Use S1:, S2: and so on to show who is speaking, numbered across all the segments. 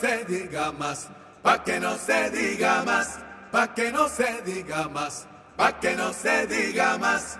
S1: se diga más, pa' que no se diga más, pa' que no se diga más, pa' que no se diga más.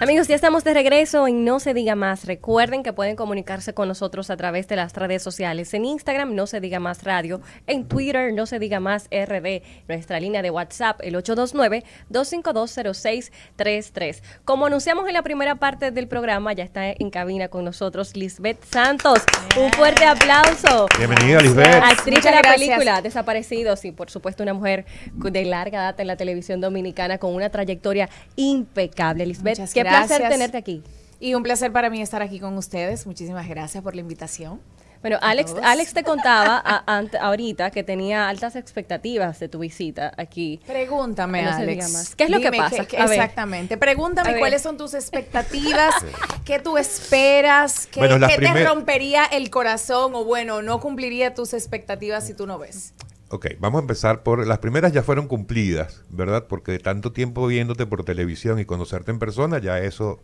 S2: Amigos, ya estamos de regreso en No se diga más. Recuerden que pueden comunicarse con nosotros a través de las redes sociales. En Instagram, No se diga más radio. En Twitter, No se diga más RD. Nuestra línea de WhatsApp, el 829-2520633. Como anunciamos en la primera parte del programa, ya está en cabina con nosotros Lisbeth Santos. Un fuerte aplauso. Bienvenida, Lisbeth. Actriz de la película Desaparecidos y, por supuesto, una mujer de larga data en la televisión dominicana con una trayectoria impecable. Lisbeth, ¿qué un placer tenerte
S3: aquí. Y un placer para mí estar aquí con ustedes. Muchísimas gracias por la invitación.
S2: Bueno, Alex, Alex te contaba ahorita que tenía altas expectativas de tu visita
S3: aquí. Pregúntame, Alex. ¿Qué es lo que pasa? exactamente. Pregúntame cuáles son tus expectativas, qué tú esperas, qué, te rompería el corazón o bueno, no cumpliría tus expectativas si tú no ves.
S1: Ok, vamos a empezar por las primeras ya fueron cumplidas, ¿verdad? Porque de tanto tiempo viéndote por televisión y conocerte en persona, ya eso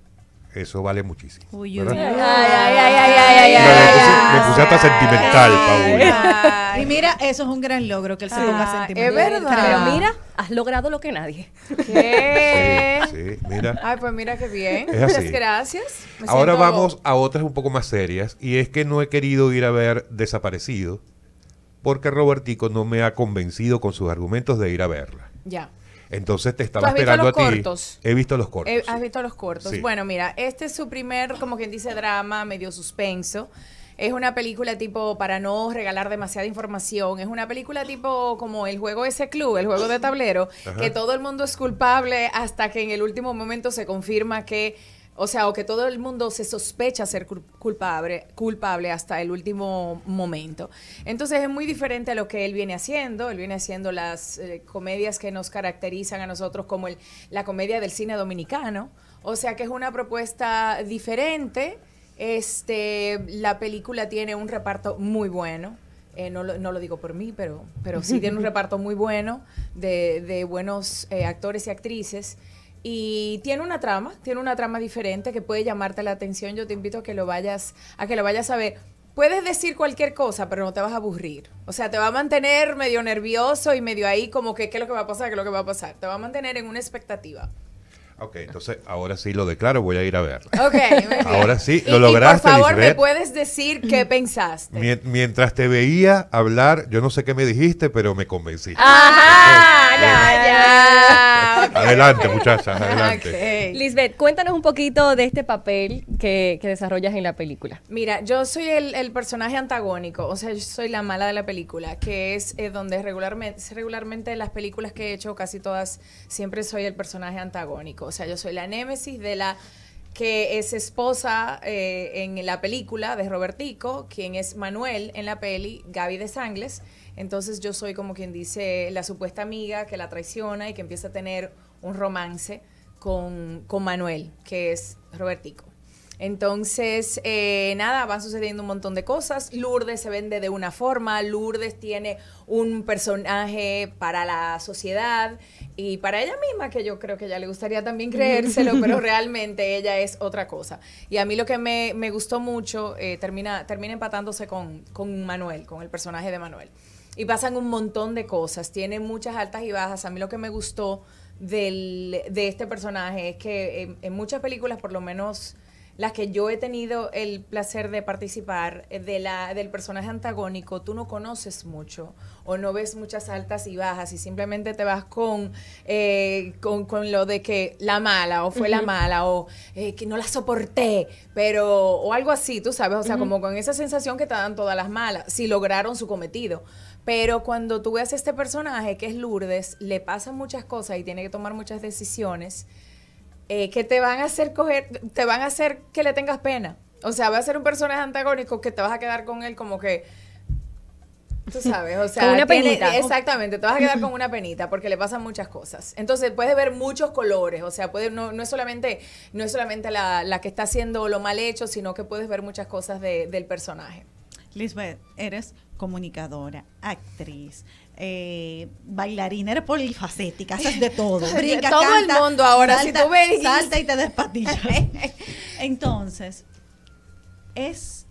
S1: eso vale muchísimo. Uy, uy, ay, ay, ay, ay, ay! me puse hasta sentimental, Paul.
S3: Y mira, eso es un gran logro que él se ponga sentimental. Es verdad. Pero mira,
S2: has logrado lo que nadie. ¿Qué? Sí, sí, mira.
S3: Ay, pues mira qué bien. Es así. Muchas gracias. Ahora vamos
S1: a otras un poco más serias y es que no he querido ir a ver Desaparecido porque Robertico no me ha convencido con sus argumentos de ir a verla. Ya. Entonces te estaba esperando a ti. Cortos? He visto los cortos. has
S3: visto los cortos. Bueno, mira, este es su primer, como quien dice, drama, medio suspenso. Es una película tipo, para no regalar demasiada información, es una película tipo como el juego ese club, el juego de tablero, que todo el mundo es culpable hasta que en el último momento se confirma que o sea, o que todo el mundo se sospecha ser culpable, culpable hasta el último momento. Entonces es muy diferente a lo que él viene haciendo. Él viene haciendo las eh, comedias que nos caracterizan a nosotros como el, la comedia del cine dominicano. O sea que es una propuesta diferente. Este, la película tiene un reparto muy bueno. Eh, no, lo, no, lo, digo por mí, pero, pero sí tiene un reparto muy bueno de, buenos eh, actores y actrices y tiene una trama, tiene una trama diferente que puede llamarte la atención. Yo te invito a que lo vayas, a que lo vayas a ver. Puedes decir cualquier cosa, pero no te vas a aburrir. O sea, te va a mantener medio nervioso y medio ahí como que qué es lo que va a pasar, qué es lo que va a pasar. Te va a mantener en una expectativa.
S1: Ok, entonces ahora sí lo declaro, voy a ir a verlo. Ok, ahora sí lo lograste. por favor, me
S3: puedes decir qué pensaste.
S1: mientras te veía hablar, yo no sé qué me dijiste, pero me convencí. Ajá,
S2: ya, ya.
S1: Adelante, muchachas, adelante.
S2: Lisbeth, cuéntanos un poquito de este papel que, desarrollas en la película.
S3: Mira, yo soy el, personaje antagónico, o sea, yo soy la mala de la película, que es eh, donde regularmente, regularmente las películas que he hecho, casi todas, siempre soy el personaje antagónico. O sea, yo soy la némesis de la que es esposa eh, en la película de Robertico, quien es Manuel en la peli, Gaby de Sangles. Entonces yo soy como quien dice la supuesta amiga que la traiciona y que empieza a tener un romance con, Manuel, que es Robertico. Entonces, eh, nada, van sucediendo un montón de cosas. Lourdes se vende de una forma, Lourdes tiene un personaje para la sociedad y para ella misma, que yo creo que ya le gustaría también creérselo, pero realmente ella es otra cosa. Y a mí lo que me, gustó mucho, eh, termina, termina empatándose con, con Manuel, con el personaje de Manuel. Y pasan un montón de cosas, tiene muchas altas y bajas. A mí lo que me gustó del, de este personaje es que en, muchas películas, por lo menos las que yo he tenido el placer de participar, eh, de la, del personaje antagónico, tú no conoces mucho o no ves muchas altas y bajas y simplemente te vas con, eh, con, lo de que la mala o fue la mala o eh, que no la soporté, pero o algo así, tú sabes, o sea, como con esa sensación que te dan todas las malas, si lograron su cometido. Pero cuando tú ves a este personaje, que es Lourdes, le pasan muchas cosas y tiene que tomar muchas decisiones eh, que te van a hacer coger, te van a hacer que le tengas pena. O sea, va a ser un personaje antagónico que te vas a quedar con él como que. Tú sabes, o sea. una penita. exactamente, te vas a quedar con una penita porque le pasan muchas cosas. Entonces, puedes ver muchos colores, o sea, puede, no, es solamente, no solamente la, que está haciendo lo mal hecho, sino que puedes ver muchas cosas del personaje.
S2: Lisbeth, eres comunicadora, actriz, eh, bailarina, eres polifacética, haces de todo. Brinca, todo el mundo ahora, salta, si tú ves. Salta y te despatilla. Entonces, es,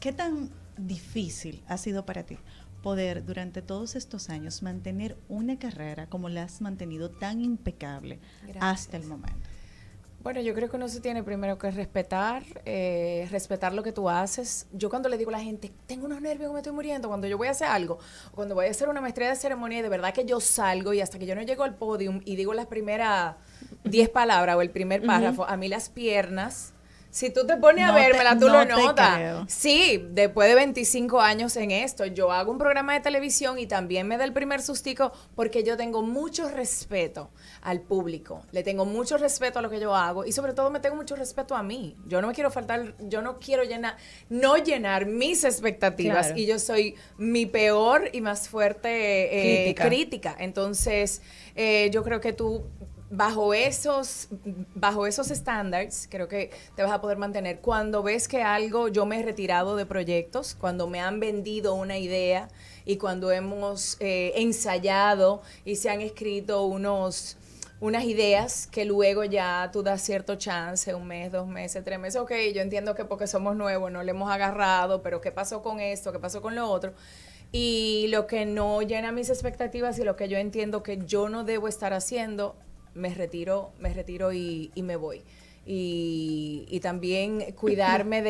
S2: ¿qué tan difícil ha sido para ti poder durante todos estos años mantener una carrera como la has mantenido tan impecable hasta el momento?
S3: Bueno, yo creo que uno se tiene primero que respetar, eh, respetar lo que tú haces. Yo cuando le digo a la gente, tengo unos nervios me estoy muriendo, cuando yo voy a hacer algo, cuando voy a hacer una maestría de ceremonia, y de verdad que yo salgo y hasta que yo no llego al podium y digo las primeras 10 palabras o el primer párrafo, a mí las piernas si tú te pones a vermela, tú lo notas. Sí, después de 25 años en esto, yo hago un programa de televisión y también me da el primer sustico porque yo tengo mucho respeto al público, le tengo mucho respeto a lo que yo hago y sobre todo me tengo mucho respeto a mí. Yo no me quiero faltar, yo no quiero llenar, no llenar mis expectativas y yo soy mi peor y más fuerte eh, crítica. Entonces, eh, yo creo que tú bajo esos, bajo esos estándares, creo que te vas a poder mantener. Cuando ves que algo, yo me he retirado de proyectos, cuando me han vendido una idea y cuando hemos eh, ensayado y se han escrito unos unas ideas que luego ya tú das cierto chance, un mes, dos meses, tres meses, ok, yo entiendo que porque somos nuevos no le hemos agarrado, pero ¿qué pasó con esto? ¿Qué pasó con lo otro? Y lo que no llena mis expectativas y lo que yo entiendo que yo no debo estar haciendo, me retiro, me retiro y, me voy. Y, también cuidarme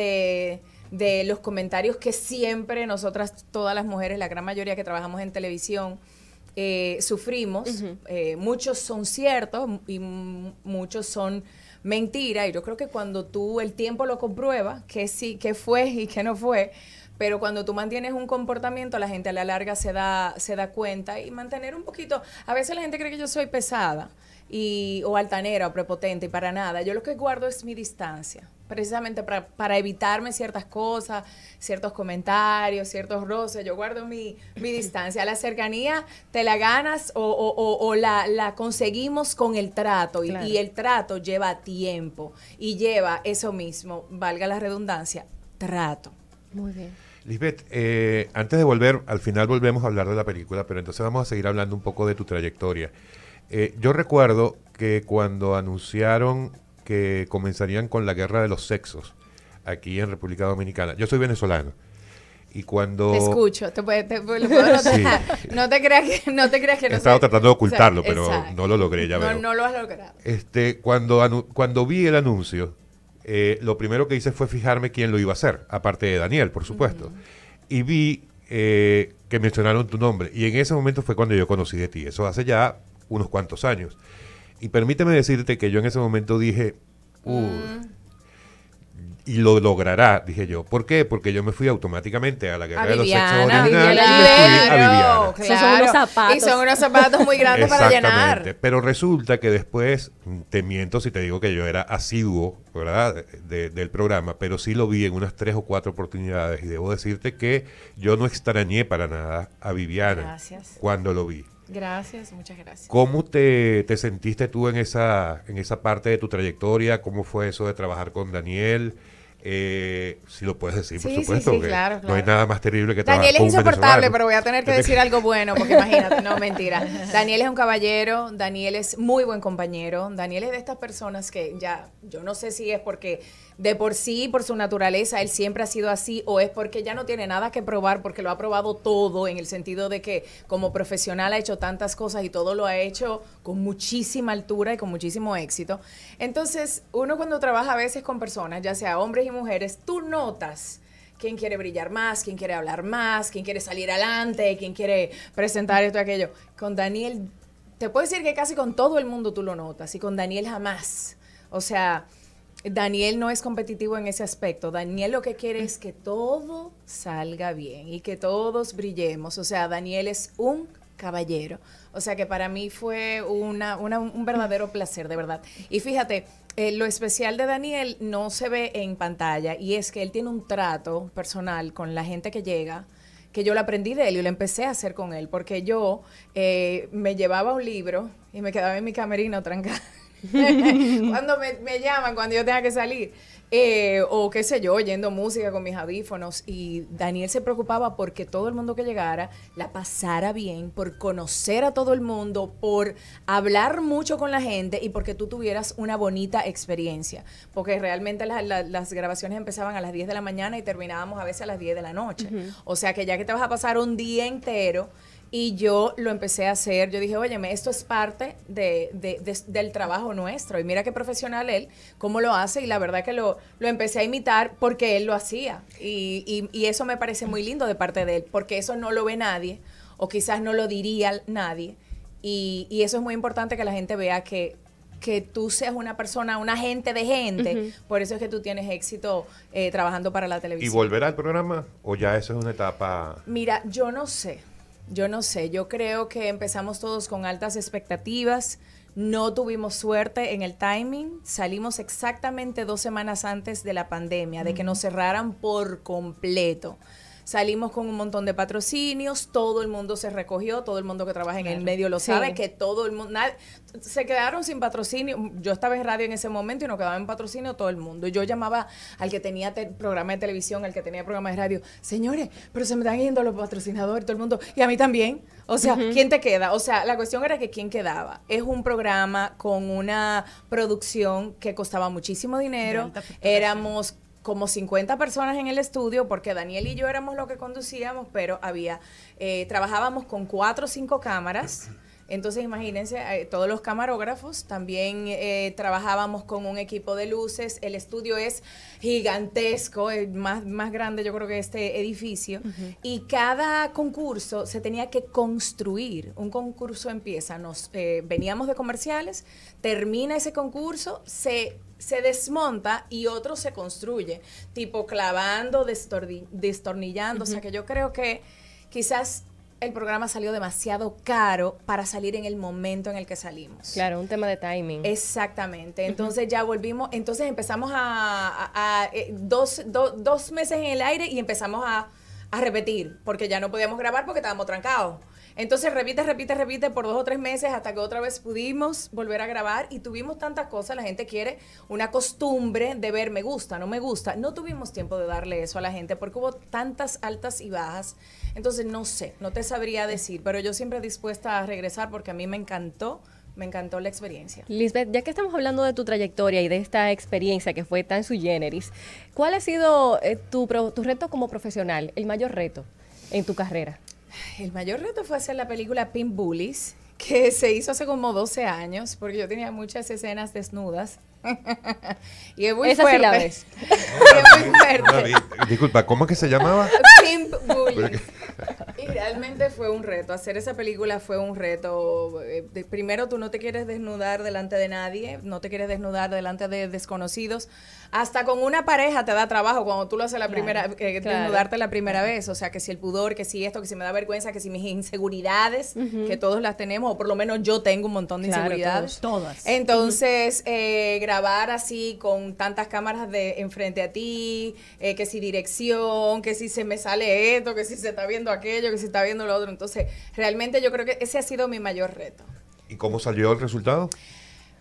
S3: de, los comentarios que siempre nosotras, todas las mujeres, la gran mayoría que trabajamos en televisión, eh, sufrimos. Eh, muchos son ciertos y muchos son mentiras. Y yo creo que cuando tú el tiempo lo comprueba, que sí, que fue y que no fue, pero cuando tú mantienes un comportamiento, la gente a la larga se da, se da cuenta y mantener un poquito, a veces la gente cree que yo soy pesada y, o altanera o prepotente y para nada. Yo lo que guardo es mi distancia, precisamente para, para evitarme ciertas cosas, ciertos comentarios, ciertos roces. Yo guardo mi, distancia. La cercanía te la ganas o, la, conseguimos con el trato y, y el trato lleva tiempo y lleva eso mismo, valga la redundancia, trato. Muy bien.
S1: Lisbeth, eh, antes de volver, al final volvemos a hablar de la película, pero entonces vamos a seguir hablando un poco de tu trayectoria. Eh, yo recuerdo que cuando anunciaron que comenzarían con la guerra de los sexos aquí en República Dominicana, yo soy venezolano. Y cuando... Te escucho,
S3: te, puedo No te creas que no te creas que no Estaba tratando de ocultarlo, pero no lo logré, ya No lo has logrado.
S1: Este, cuando, cuando vi el anuncio, eh, lo primero que hice fue fijarme quién lo iba a hacer, aparte de Daniel, por supuesto. Y vi eh, que mencionaron tu nombre. Y en ese momento fue cuando yo conocí de ti. Eso hace ya unos cuantos años. Y permíteme decirte que yo en ese momento dije, y lo logrará, dije yo. ¿Por qué? Porque yo me fui automáticamente a la guerra de los sexos originales y me fui a Viviana. son unos zapatos. Y son unos zapatos muy grandes para llenar. Pero resulta que después, te miento si te digo que yo era asiduo, ¿verdad? del programa, pero sí lo vi en unas tres o cuatro oportunidades y debo decirte que yo no extrañé para nada a Viviana cuando lo vi.
S3: Gracias, muchas
S1: gracias. ¿Cómo te, te, sentiste tú en esa, en esa parte de tu trayectoria? ¿Cómo fue eso de trabajar con Daniel? Eh, si lo puedes decir, por supuesto. No hay nada más terrible que trabajar Daniel es insoportable, pero voy a tener que decir algo bueno, porque
S3: imagínate, no, mentira. Daniel es un caballero, Daniel es muy buen compañero, Daniel es de estas personas que ya, yo no sé si es porque de por sí, por su naturaleza, él siempre ha sido así o es porque ya no tiene nada que probar porque lo ha probado todo en el sentido de que como profesional ha hecho tantas cosas y todo lo ha hecho con muchísima altura y con muchísimo éxito. Entonces, uno cuando trabaja a veces con personas, ya sea hombres y mujeres, tú notas quién quiere brillar más, quién quiere hablar más, quién quiere salir adelante, quién quiere presentar esto y aquello. Con Daniel, te puedo decir que casi con todo el mundo tú lo notas y con Daniel jamás. O sea, Daniel no es competitivo en ese aspecto. Daniel lo que quiere es que todo salga bien y que todos brillemos. O sea, Daniel es un caballero. O sea que para mí fue una, un verdadero placer, de verdad. Y fíjate, eh, lo especial de Daniel no se ve en pantalla y es que él tiene un trato personal con la gente que llega que yo lo aprendí de él y lo empecé a hacer con él, porque yo eh, me llevaba un libro y me quedaba en mi camerino trancada cuando me, llaman, cuando yo tenga que salir. Eh, o qué sé yo, oyendo música con mis audífonos. Y Daniel se preocupaba porque todo el mundo que llegara la pasara bien, por conocer a todo el mundo, por hablar mucho con la gente y porque tú tuvieras una bonita experiencia. Porque realmente las grabaciones empezaban a las 10 de la mañana y terminábamos a veces a las 10 de la noche. O sea que ya que te vas a pasar un día entero y yo lo empecé a hacer, yo dije, óyeme, esto es parte de, del trabajo nuestro. Y mira qué profesional él, cómo lo hace. Y la verdad que lo, lo empecé a imitar porque él lo hacía. Y, y, eso me parece muy lindo de parte de él, porque eso no lo ve nadie, o quizás no lo diría nadie. Y, y eso es muy importante que la gente vea que tú seas una persona, un agente de gente. Por eso es que tú tienes éxito eh, trabajando para la televisión. ¿Y volverá
S1: al programa o ya eso es una etapa?
S3: Mira, yo no sé. Yo no sé, yo creo que empezamos todos con altas expectativas, no tuvimos suerte en el timing, salimos exactamente dos semanas antes de la pandemia, de que nos cerraran por completo. Salimos con un montón de patrocinios, todo el mundo se recogió, todo el mundo que trabaja en el medio lo sabe, que todo el mundo, se quedaron sin patrocinio. Yo estaba en radio en ese momento y no quedaba en patrocinio todo el mundo. Yo llamaba al que tenía programa de televisión, al que tenía programa de radio, señores, pero se me están yendo los patrocinadores, todo el mundo, y a mí también. O sea, ¿quién te queda? O sea, la cuestión era que quién quedaba. Es un programa con una producción que costaba muchísimo dinero. Éramos como 50 personas en el estudio, porque Daniel y yo éramos los que conducíamos, pero había, eh, trabajábamos con cuatro o cinco cámaras entonces, imagínense, eh, todos los camarógrafos también eh, trabajábamos con un equipo de luces. El estudio es gigantesco, el eh, más, más grande yo creo que este edificio. Y cada concurso se tenía que construir. Un concurso empieza, nos veníamos de comerciales, termina ese concurso, se se desmonta y otro se construye, tipo clavando, destornillando, o sea que yo creo que quizás el programa salió demasiado caro para salir en el momento en el que salimos. Claro, un tema de timing. Exactamente. Entonces ya volvimos, entonces empezamos a, a, eh, dos, meses en el aire y empezamos a, a repetir, porque ya no podíamos grabar porque estábamos trancados. Entonces repite, repite, repite por dos o tres meses hasta que otra vez pudimos volver a grabar y tuvimos tantas cosas. La gente quiere una costumbre de ver me gusta, no me gusta. No tuvimos tiempo de darle eso a la gente porque hubo tantas altas y bajas. Entonces no sé, no te sabría decir, pero yo siempre dispuesta a regresar porque a mí me encantó me encantó la experiencia.
S2: Lisbeth, ya que estamos hablando de tu trayectoria y de esta experiencia que fue tan sui generis, ¿cuál ha sido eh, tu, tu, reto como profesional, el mayor reto en tu carrera?
S3: El mayor reto fue hacer la película Pimp Bullies, que se hizo hace como 12 años, porque yo tenía muchas escenas desnudas. y es muy Esa fuerte. la ves.
S1: Disculpa, ¿cómo que se llamaba? Pimp Bullies.
S3: Y realmente fue un reto, hacer esa película fue un reto. Eh, primero, tú no te quieres desnudar delante de nadie, no te quieres desnudar delante de desconocidos. Hasta con una pareja te da trabajo cuando tú lo haces la primera, eh, desnudarte la primera vez. O sea, que si el pudor, que si esto, que si me da vergüenza, que si mis inseguridades, que todos las tenemos, o por lo menos yo tengo un montón de inseguridades. todas. Entonces, eh, grabar así con tantas cámaras de enfrente a ti, que si dirección, que si se me sale esto, que si se está viendo aquello, que se está viendo lo otro. Entonces, realmente yo creo que ese ha sido mi mayor reto.
S1: ¿Y cómo salió el resultado?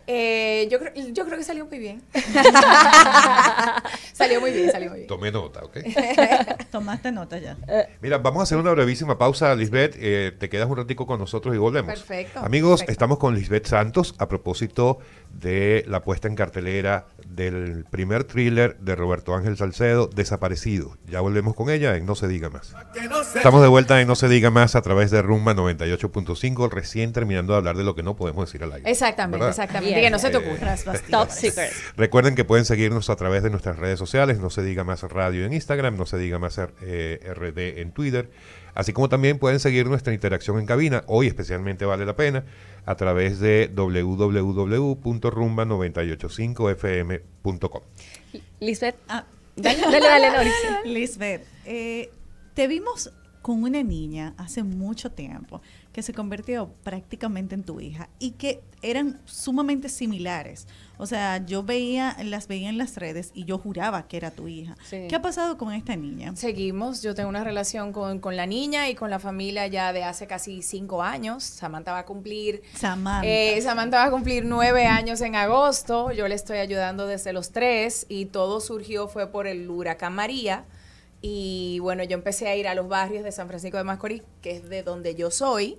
S3: Eh, yo, creo, yo creo que salió muy bien.
S2: salió muy bien, salió muy
S3: bien. Tomé nota, ¿ok? Tomaste nota ya. Eh.
S1: Mira, vamos a hacer una brevísima pausa, Lisbeth. Eh, te quedas un ratico con nosotros y volvemos. Perfecto. Amigos, estamos con Lisbeth Santos a propósito de la puesta en cartelera del primer thriller de Roberto Ángel Salcedo, Desaparecido. Ya volvemos con ella en No se diga más. Estamos de vuelta en No se diga más a través de Rumba 98.5, recién terminando de hablar de lo que no podemos decir al aire. Exactamente,
S3: exactamente que no se te ocurra. Top
S1: Recuerden que pueden seguirnos a través de nuestras redes sociales, no se diga más radio en Instagram, no se diga más eh, RD en Twitter, así como también pueden seguir nuestra interacción en cabina, hoy especialmente vale la pena, a través de www.rumba985fm.com.
S2: Lisbeth, ah, dale, dale, dale, Lisbeth, eh, te vimos con una niña hace mucho tiempo que se convirtió prácticamente en tu hija
S3: y que eran sumamente similares. O sea, yo veía, las veía en las redes y yo juraba que era tu hija. ¿Qué ha pasado con esta niña? Seguimos, yo tengo una relación con, la niña y con la familia ya de hace casi cinco años. Samantha va a cumplir... Eh, Samantha va a cumplir nueve años en agosto. Yo le estoy ayudando desde los tres y todo surgió fue por el huracán María y bueno, yo empecé a ir a los barrios de San Francisco de Macorís, que es de donde yo soy,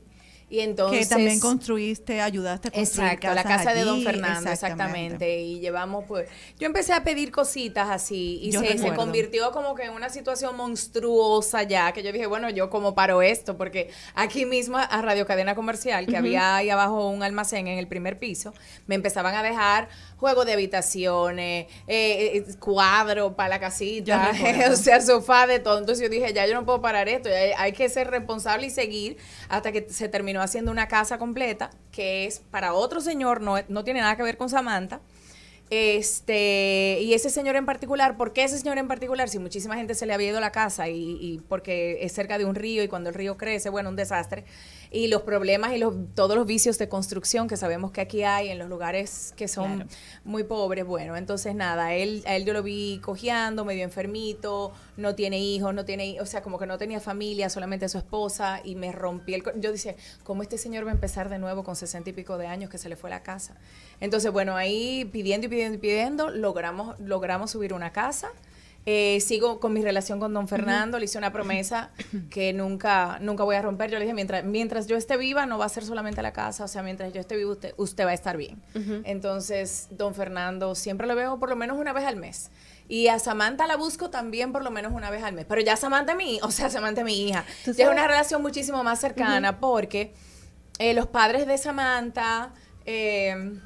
S3: que también
S2: construiste, ayudaste a construir Exacto, la casa de Don Fernando, exactamente.
S3: Y llevamos, pues... Yo empecé a pedir cositas así y se, convirtió como que en una situación monstruosa ya, que yo dije, bueno, yo como paro esto, porque aquí mismo a Radio Cadena Comercial, que había ahí abajo un almacén en el primer piso, me empezaban a dejar juegos de habitaciones, eh, eh, eh, cuadro para la casita, o sea, sofá de todo. Entonces yo dije, ya yo no puedo parar esto, hay que ser responsable y seguir hasta que se terminó haciendo una casa completa que es para otro señor, no, no tiene nada que ver con Samantha este, y ese señor en particular, ¿por qué ese señor en particular? Si muchísima gente se le había ido a la casa y, porque es cerca de un río y cuando el río crece, bueno, un desastre. Y los problemas y los, todos los vicios de construcción que sabemos que aquí hay en los lugares que son muy pobres. Bueno, entonces nada, él, él yo lo vi cojeando, medio enfermito, no tiene hijos, no tiene, o sea, como que no tenía familia, solamente su esposa y me rompí el... Yo dije, ¿cómo este señor va a empezar de nuevo con sesenta y pico de años que se le fue a la casa? Entonces, bueno, ahí pidiendo y pidiendo y pidiendo, logramos, logramos subir una casa. Eh, sigo con mi relación con don Fernando, le hice una promesa que nunca, nunca voy a romper. Yo le dije, mientras, mientras yo esté viva, no va a ser solamente la casa, o sea, mientras yo esté viva, usted, va a estar bien. Entonces, don Fernando, siempre lo veo por lo menos una vez al mes. Y a Samantha la busco también por lo menos una vez al mes. Pero ya Samantha mi, o sea, Samantha mi hija. es una relación muchísimo más cercana porque eh, los padres de Samantha... Eh,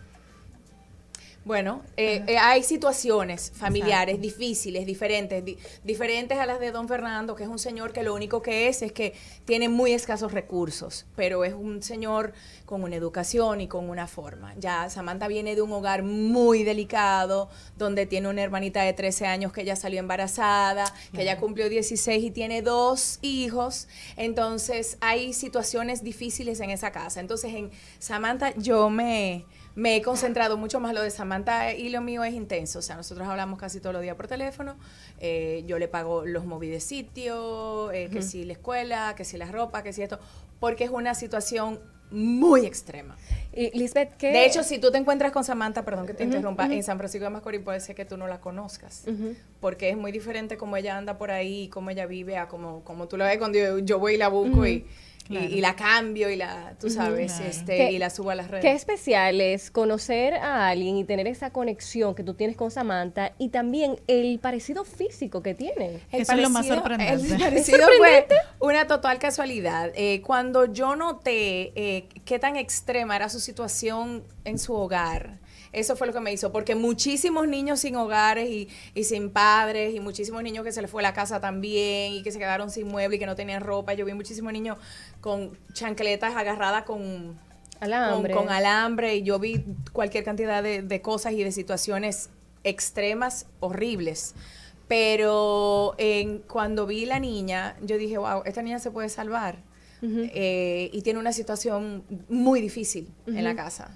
S3: bueno, eh, eh, hay situaciones familiares difíciles, diferentes, diferentes a las de don Fernando, que es un señor que lo único que es es que tiene muy escasos recursos, pero es un señor con una educación y con una forma. Ya Samantha viene de un hogar muy delicado, donde tiene una hermanita de 13 años que ya salió embarazada, que ya cumplió 16 y tiene dos hijos. Entonces, hay situaciones difíciles en esa casa. Entonces, en Samantha yo me me he concentrado mucho más. Lo de Samantha y lo mío es intenso. O sea, nosotros hablamos casi todos los días por teléfono. Eh, yo le pago los móvil de sitio, eh, que si la escuela, que si la ropa, que si esto, porque es una situación muy extrema. Y, Lisbeth, ¿qué? De hecho, si tú te encuentras con Samantha, perdón que te interrumpa, en San Francisco de Macorís puede ser que tú no la conozcas, porque es muy diferente cómo ella anda por ahí, cómo ella vive, a cómo, como tú la ves cuando yo, yo voy y la busco y y, la cambio y la, tú sabes, este, y la subo a las redes. Qué
S2: especial es conocer a alguien y tener esa conexión que tú tienes con Samantha y
S3: también el parecido físico que tiene Eso es lo más sorprendente. El parecido una total casualidad. Eh, cuando yo noté eh, qué tan extrema era su situación en su hogar, eso fue lo que me hizo, porque muchísimos niños sin hogares y, y, sin padres, y muchísimos niños que se les fue la casa también, y que se quedaron sin mueble y que no tenían ropa. Yo vi muchísimos niños con chancletas agarradas con alambre. y yo vi cualquier cantidad de, cosas y de situaciones extremas, horribles. Pero cuando vi la niña, yo dije, wow, esta niña se puede salvar. Eh, y tiene una situación muy difícil en la casa.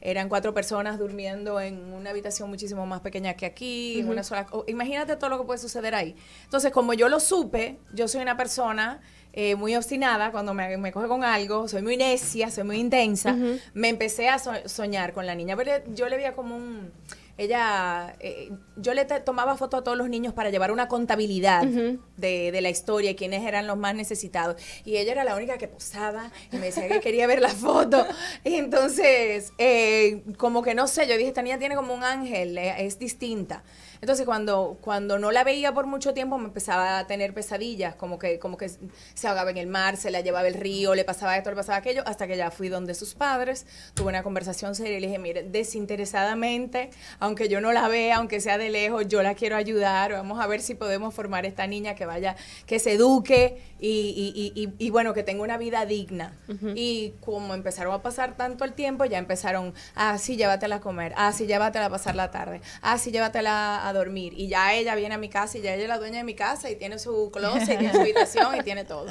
S3: Eran cuatro personas durmiendo en una habitación muchísimo más pequeña que aquí, una sola... imagínate todo lo que puede suceder ahí. Entonces, como yo lo supe, yo soy una persona eh, muy obstinada, cuando me, me, coge con algo, soy muy necia, soy muy intensa, me empecé a soñar con la niña. Pero yo le veía como un ella, eh, yo le tomaba foto a todos los niños para llevar una contabilidad de, la historia, quiénes eran los más necesitados. Y ella era la única que posaba y me decía que quería ver la foto. entonces, eh, como que no sé, yo dije, esta niña tiene como un ángel, es distinta. Entonces cuando, cuando no la veía por mucho tiempo me empezaba a tener pesadillas, como que, como que se ahogaba en el mar, se la llevaba el río, le pasaba esto, le pasaba aquello, hasta que ya fui donde sus padres, tuve una conversación seria y le dije, mire, desinteresadamente, aunque yo no la vea, aunque sea de lejos, yo la quiero ayudar, vamos a ver si podemos formar esta niña que vaya, que se eduque y, y, y, y bueno, que tenga una vida digna. Y como empezaron a pasar tanto el tiempo, ya empezaron, ah, sí, llévatela a comer, ah, sí, llévatela a pasar la tarde, ah, sí, llévatela a dormir. Y ya ella viene a mi casa y ya ella es la dueña de mi casa y tiene su closet y tiene su habitación y tiene todo.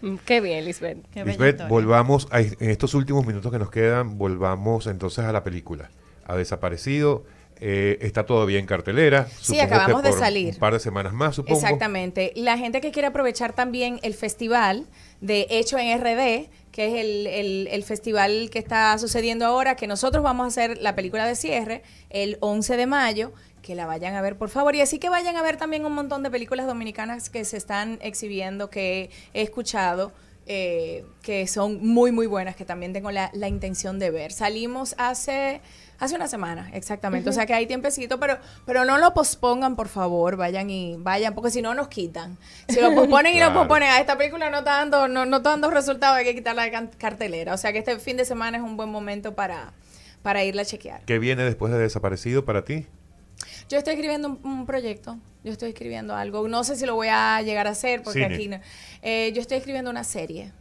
S2: Mm, qué bien, Lisbeth.
S1: Lisbeth, volvamos, en estos últimos minutos que nos quedan, volvamos entonces a la película. Ha desaparecido. Eh, está todavía en cartelera. Sí, acabamos de salir. Un par de semanas más, supongo. Exactamente.
S3: La gente que quiere aprovechar también el festival de Hecho en RD, que es el, el, festival que está sucediendo ahora, que nosotros vamos a hacer la película de cierre el 11 de mayo, que la vayan a ver, por favor. Y así que vayan a ver también un montón de películas dominicanas que se están exhibiendo, que he escuchado. Eh, que son muy, muy buenas, que también tengo la, intención de ver. Salimos hace, hace una semana, exactamente. O sea que hay tiempecito, pero, pero no lo pospongan, por favor. Vayan y vayan, porque si no nos quitan. Si lo posponen y lo posponen, a ah, esta película no está dando, no, dando resultados, hay que quitarla de cartelera. O sea que este fin de semana es un buen momento para, para irla a chequear.
S1: ¿Qué viene después de Desaparecido para ti?
S3: Yo estoy escribiendo un, proyecto, yo estoy escribiendo algo, no sé si lo voy a llegar a hacer porque aquí no. Eh, yo estoy escribiendo una serie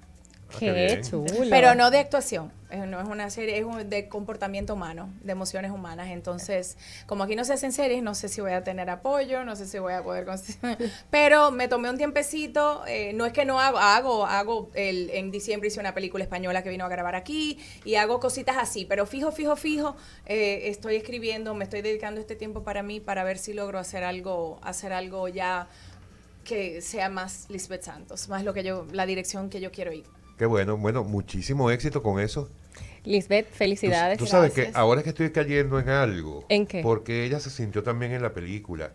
S1: Ah, qué, chulo. Pero no de
S3: actuación, eh, no es una serie, es de comportamiento humano, de emociones humanas. Entonces, como aquí no se hacen series, no sé si voy a tener apoyo, no sé si voy a poder Pero me tomé un tiempecito, eh, no es que no hago, hago, hago el, en diciembre hice una película española que vino a grabar aquí y hago cositas así, pero fijo, fijo, fijo, eh, estoy escribiendo, me estoy dedicando este tiempo para mí, para ver si logro hacer algo, hacer algo ya que sea más Lisbeth Santos, más lo que yo, la dirección que yo quiero ir
S1: bueno, bueno, muchísimo éxito con eso.
S3: Lisbeth, felicidades. Tú, sabes que
S1: ahora es que estoy cayendo en algo. ¿En qué? Porque ella se sintió también en la película.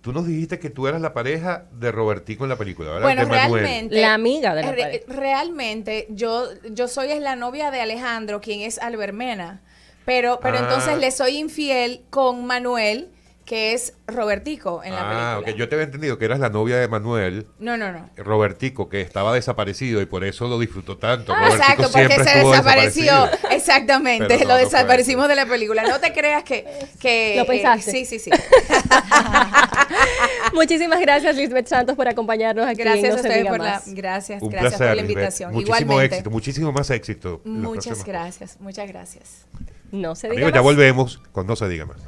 S1: Tú nos dijiste que tú eras la pareja de Robertico en la película, ¿verdad? Bueno, realmente.
S3: La amiga de la Realmente, yo, yo soy es la novia de Alejandro, quien es Albermena. Pero, pero ah. entonces le soy infiel con Manuel que es Robertico en la ah, película.
S1: Ah, okay. yo te había entendido que eras la novia de Manuel. No, no, no. Robertico, que estaba desaparecido y por eso lo disfrutó tanto. Ah, exacto, porque se desapareció. Exactamente, lo desaparecimos de la película. No
S3: te creas que... que lo pensaste. sí, sí, sí.
S2: Muchísimas gracias, Lisbeth Santos, por acompañarnos aquí. Gracias a ustedes por la,
S3: gracias, gracias por la invitación. Muchísimo éxito, muchísimo más éxito. Muchas gracias, muchas gracias. No se diga más. ya volvemos
S1: con No se diga más.